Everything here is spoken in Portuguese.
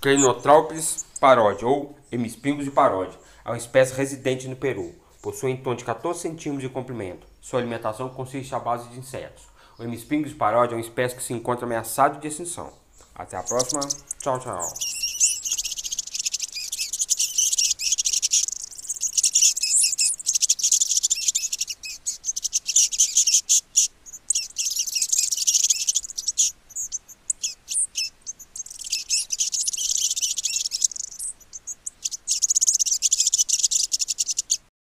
Creinotropis parodi ou hemispingos de parodi é uma espécie residente no Peru. Possui em torno de 14 centímetros de comprimento. Sua alimentação consiste à base de insetos. O hemispingos de parodi é uma espécie que se encontra ameaçada de extinção. Até a próxima. Tchau, tchau.